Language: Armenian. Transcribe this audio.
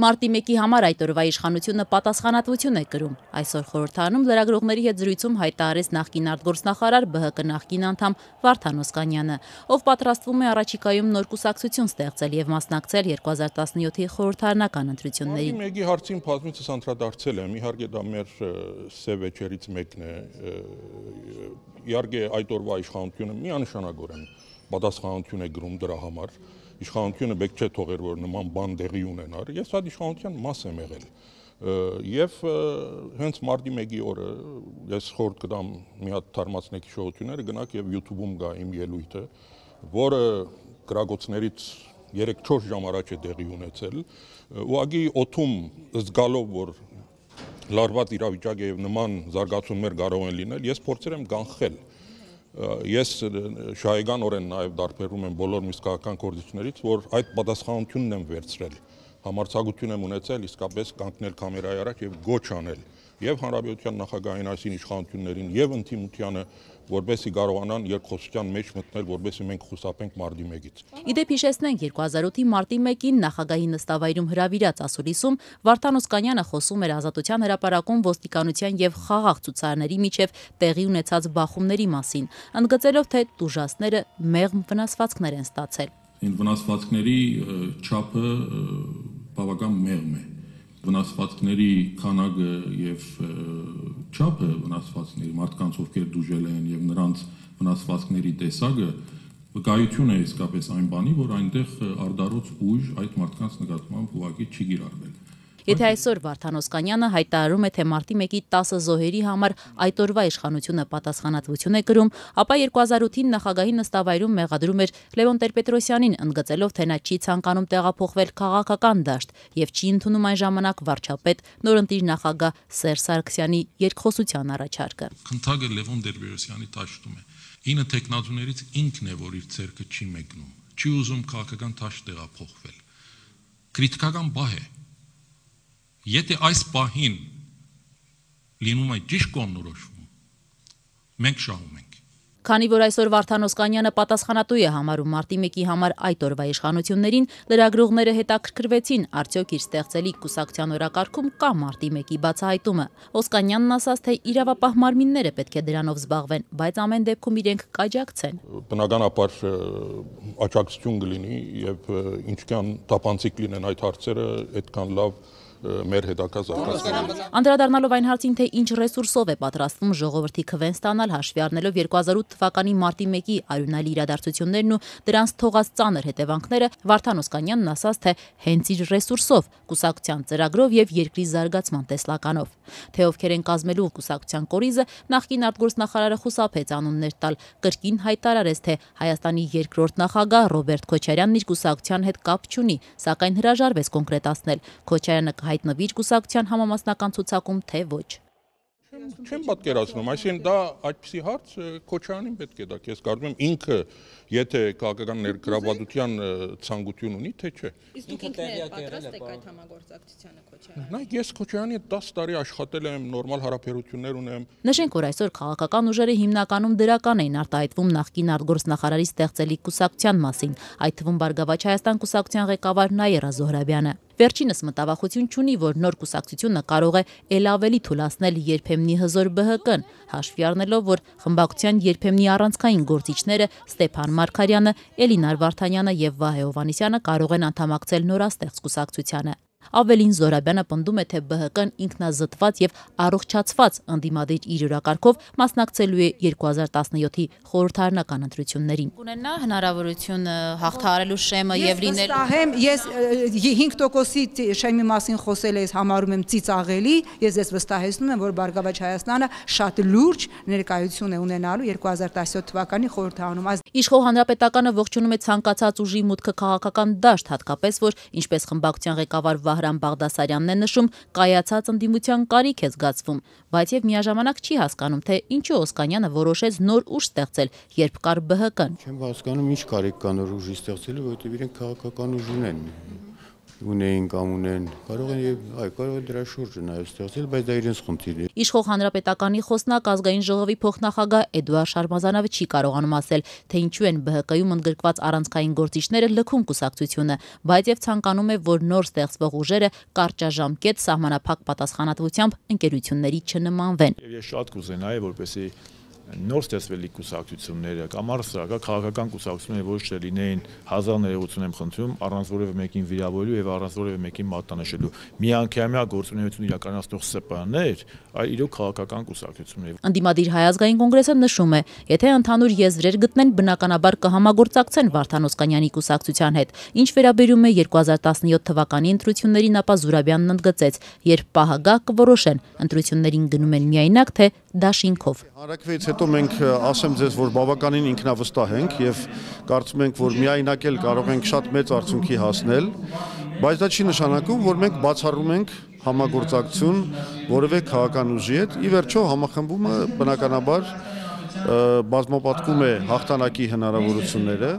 Մարտի 1-ի համար այդ օրվա իշխանությունը պատասխանատվություն է կրում։ Այսօր խորհրդանում լրագրողների հետ զրույցում հայտարարեց նախկին արտգործնախարար ԲՀԿ նախկին անդամ Վարդան Օսկանյանը, ով պատրաստվում է առաջիկայում նոր կուսակցություն ստեղծել եւ մասնակցել 2017-ի խորհրդարանական ընտրություններին։ Մարտի 1-ի հարցին բազմիցս անդրադարձել եմ, իհարկե դա մեր սև վեճերից մեկն է։ Իհարկե այդ օրվա իշխանությունը միանշանագորեն պատասխանատուն է գրում դրա համար։ Ա, իշխանությունը բեք չէ թողեր որ նման բան դեղի ունենար ես այդ իշխանության մաս եմ եղել եւ հենց մարտի 1-ի օրը ես խորտ կդամ մի հատ թարմացնեք հիշողությունները գնաք եւ YouTube-ում գա իմ ելույթը որը գրագոցներից 3-4 ժամ առաջ է դեղի ունեցել ուղագի օթում զգալով որ լարված իրավիճակ է եւ նման զարգացումներ կարող են լինել ես փորձել եմ գանխել ես շահեգանորեն նաև դարբերում եմ բոլոր միսկական կորձիչներից, որ այդ պատասխանությունն եմ վերցրել։ Համարցակություն եմ ունեցել իսկապես կանգնել կամերայի առաջ եւ գոչ անել եւ հանրապետության նախագահային այսին իշխանություններին եւ ընդդիմությանը որբեսի կարողանան երկխոսության մեջ մտնել, որբեսի մենք խուսափենք մարտի 1-ից։ Իդեպ հիշեցնենք 2008-ի մարտի 1-ին նախագահի նստավայրում հրավիրած ասուլիսում Վարդան Օսկանյանը խոսում էր ազատության հրապարակում ոստիկանության եւ խաղաղ ցուցարների միջև տեղի ունեցած բախումների մասին, ընդգծելով թե դուժասները մեղմ վնասվածքներ են ստացել։ Այն վնասվածքների չափը բավական մեղմ է վնասվածքների քանակը եւ չափը վնասվածքների մարդկանց ովքեր դուժել են եւ նրանց վնասվածքների տեսակը վկայություն է իսկապես այն բանի, որ այնտեղ արդարոց ուժ այդ մարդկանց նկատմամբ ուղղակի չի գիրառվել։ Եթե այսօր Վարդան Օսկանյանը հայտարարում է, թե մարտի 1-ի 10 զոհերի համար այդ օրվա իշխանությունը պատասխանատվություն է կրում, ապա 2008-ին նախագահի նստավայրում մեղադրում էր Լևոն Տեր-Պետրոսյանին, ընդգծելով, թե նա չի ցանկանում տեղափոխվել քաղաքական դաշտ եւ չի ընդունում այն ժամանակ վարչապետ նորընտիր նախագահ Սերժ Սարգսյանի երկխոսության առաջարկը։ Քննարկը Լևոն Տեր-Պետրոսյանի ճաշտում է։ Ինը տեխնատուներից ինքն է, որ իր ցերկը չի մեկնում, չի ուզում քաղաքական դաշտ տեղափոխվել։ Քրիտիկական բահ է Եթե այս պահին լինում է ճիշտ կողմնորոշում, մենք շահում ենք։ Քանի որ այսօր Վարդան Օսկանյանը պատասխանատու է համարում մարտի 1-ի համար այդ օրվա իշխանություններին, լրագրողները հետաքրքրվեցին, արդյոք իր ստեղծելի կուսակցության օրակարգում կա մարտի 1-ի բացահայտումը։ Օսկանյանն ասաց, թե իրավապահ մարմինները պետք է դրանով զբաղվեն, բայց ամեն դեպքում իրենք կաջակցեն։ Բնականաբար աջակցություն կլինի եւ ինչքան տապանցիկ լինեն այդ հարցերը, այդքան լավ մեր հետակա զարգացմանը։ Անդրադառնալով այն հարցին, թե ինչ ռեսուրսով է պատրաստվում ժողովրդի քվեն ստանալ հաշվի առնելով 2008 թվականի մարտի 1-ի արյունալի իրադարձություններն ու դրանց թողած ծանր հետևանքները, Վարդան Օսկանյանն ասաց, թե հենց իր ռեսուրսով, կուսակցության ծրագրով եւ երկրի զարգացման տեսլականով։ Թե ովքեր են կազմելու կուսակցության կորիզը, նախկին արտգործնախարարը խուսափեց անուններ տալ, կրկին հայտարարեց, թե Հայաստանի երկրորդ նախագահ Ռոբերտ Քոչարյանն իր կուսակցության հետ կապ չունի, սակայն հրաժարվեց կոնկրետացնել։ Քոչարյանը կհայտնվիր կուսակցության համամասնական ցուցակում, թե ոչ։ Չեմ պատկերացնում, այսինքն դա այդպիսի հարց Քոչարանին պետք է դա։ Ես կարծում եմ ինքը, եթե քաղաքական ներգրավվածության ցանկություն ունի, թե չէ։ Իսկ դուք ինքներդ պատրաստ եք այդ համագործակցությանը Քոչարանի։ Նայեք, ես Քոչարանի հետ 10 տարի աշխատել եմ, նորմալ հարաբերություններ ունեմ։ Նշենք, որ այսօր քաղաքական ուժերը հիմնականում դրական էին արտահայտվում նախկին արտգործնախարարի ստեղծելի կուսակցության մասին, այդ թվում Բարգավաճ Հայաստան կուսակցության ղեկավար Նաիրա Զոհրաբյանը։ Վերջինս մտավախություն չունի, որ նոր կուսակցությունը կարող է ել ավելի թուլացնել երբեմնի հզոր ԲՀԿ-ն, հաշվի առնելով, որ խմբակցության երբեմնի առանցքային գործիչները Ստեփան Մարգարյանը, Էլինար Վարդանյանը եւ Վահե Հովանիսյանը կարող են անդամակցել նորաստեղծ կուսակցությանը։ Ավելին Զորաբյանը պնդում է, թե ԲՀԿ-ն ինքնազտված եւ առողջացված ընդդիմադիր իր յուրակարգով մասնակցելու է 2017-ի խորհրդարանական ընտրություններին։ Կունենա հնարավորություն հաղթահարելու շեմը եւ լինել։ Ես վստահեմ, ես 5%-ի շեմի մասին խոսել ես համարում եմ ծիծաղելի, ես ես վստահեցնում եմ, որ Բարգավաճ Հայաստանը շատ լուրջ ներկայություն է ունենալու 2017 թվականի խորհրդարանում։ Այս Իշխող հանրապետականը ողջունում է ցանկացած ուժի մուտքը քաղաքական դաշտ, հատկապես որ, ինչպես խմբակցության ղեկավար Վահրամ Բաղդասարյանն է նշում, կայացած ընդդիմության կարիք է զգացվում, բայց եւ միաժամանակ չի հասկանում, թե ինչու Օսկանյանը որոշեց նոր ուժ ստեղծել, երբ կար ԲՀԿ-ն։ Չեմ հասկանում, ինչ կարիք կա նոր ուժի ստեղծելը, որովհետեւ իրենք քաղաքական ուժ ունեն ունեին կամ ունեն, կարող են եւ այ կարող են դրա շուրջը նաեւ ստեղծել, բայց դա իրենց խնդիրն է։ Իշխող հանրապետականի խոսնակ ազգային ժողովի փոխնախագահ Էդուարդ Շարմազանովը չի կարողանում ասել, թե ինչու են ԲՀԿ-ում ընդգրկված առանցքային գործիչները լքում կուսակցությունը, բայց եւ ցանկանում է, որ նոր ստեղծվող ուժերը կարճաժամկետ սահմանափակ պատասխանատվությամբ ընկերությունների չնմանվեն։ Եվ ես շատ կուզենայի, որպեսզի նոր ստեղծվելիք կուսակցությունները կամ առսրակա քաղաքական կուսակցությունները ոչ թե լինեին հազար ներողություն եմ խնդրում առանց որևէ մեկին վիրավորելու եւ առանց որևէ մեկին մատնանշելու միանգամյա գործունեություն իրականացնող ՍՊԸ-ներ այլ իրոք քաղաքական կուսակցություններ Անդիմադիր հայազգային կոնգրեսը նշում է եթե ընդհանուր եզրեր գտնեն բնականաբար կհամագործակցեն Վարդան Օսկանյանի կուսակցության հետ ինչ վերաբերում է 2017 թվականի ընտրություններին ապա Զուրաբյանն ընդգծեց երբ պահագա կորոշեն ընտրություններին գնում են միայնակ թե դաշինքով Հանրակրվեից հետո մենք ասեմ ձեզ, որ բավականին ինքնավստահ ենք եւ կարծում ենք, որ միայնակ էլ կարող ենք շատ մեծ արդյունքի հասնել, բայց դա չի նշանակում, որ մենք բացառում ենք համագործակցություն որևէ քաղաքական ուժի հետ։ Ի վերջո համախմբումը բնականաբար բազմապատկում է հաղթանակի հնարավորությունները։